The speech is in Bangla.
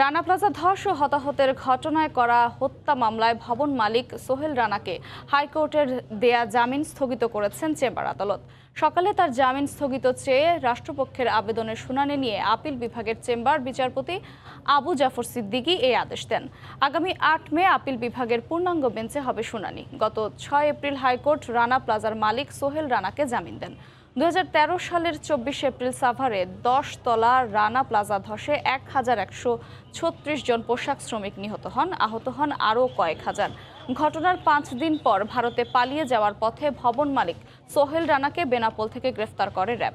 রানা প্লাজা ধস ও হতাহতের ঘটনায় করা হত্যা মামলায় ভবন মালিক সোহেল রানাকে হাইকোর্টের দেয়া জামিন স্থগিত করেছেন চেম্বার আদালত সকালে তার জামিন স্থগিত চেয়ে রাষ্ট্রপক্ষের আবেদনের শুনানি নিয়ে আপিল বিভাগের চেম্বার বিচারপতি আবু জাফর সিদ্দিকি এই আদেশ দেন আগামী আট মে আপিল বিভাগের পূর্ণাঙ্গ বেঞ্চে হবে শুনানি গত ছয় এপ্রিল হাইকোর্ট রানা প্লাজার মালিক সোহেল রানাকে জামিন দেন দু সালের চব্বিশ এপ্রিল সাভারে তলা রানা প্লাজা ধসে এক হাজার একশো ছত্রিশ জন পোশাক শ্রমিক নিহত হন আহত হন আরও কয়েক হাজার ঘটনার পাঁচ দিন পর ভারতে পালিয়ে যাওয়ার পথে ভবন মালিক সোহেল রানাকে বেনাপোল থেকে গ্রেফতার করে র্যাব